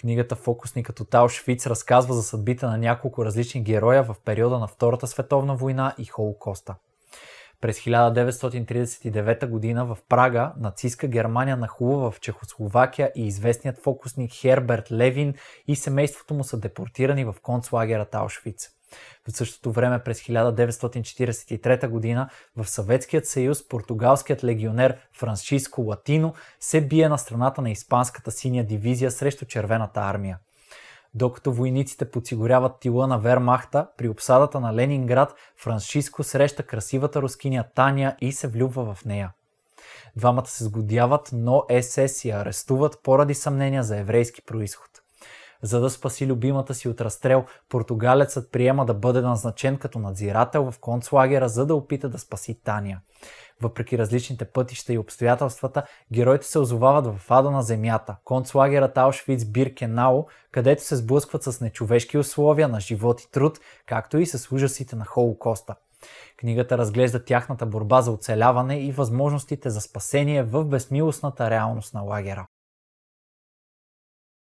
Книгата Фокусникът Тотал Швиц разказва за съдбите на няколко различни героя в периода на Втората световна война и Холокоста. През 1939 година в Прага нацистска Германия нахлува в Чехословакия и известният фокусник Херберт Левин и семейството му са депортирани в концлагера Таушвиц. В същото време през 1943 г. в Съветският съюз португалският легионер Франциско Латино се бие на страната на Испанската синя дивизия срещу Червената армия. Докато войниците подсигуряват тила на Вермахта, при обсадата на Ленинград Франшиско среща красивата рускиня Таня и се влюбва в нея. Двамата се сгодяват, но СС я арестуват поради съмнения за еврейски происход. За да спаси любимата си от разстрел, португалецът приема да бъде назначен като надзирател в концлагера, за да опита да спаси Таня. Въпреки различните пътища и обстоятелствата, героите се озовават в ада на земята, концлагерът Аушвиц Биркенау, където се сблъскват с нечовешки условия на живот и труд, както и с ужасите на Холокоста. Книгата разглежда тяхната борба за оцеляване и възможностите за спасение в безмилостната реалност на лагера.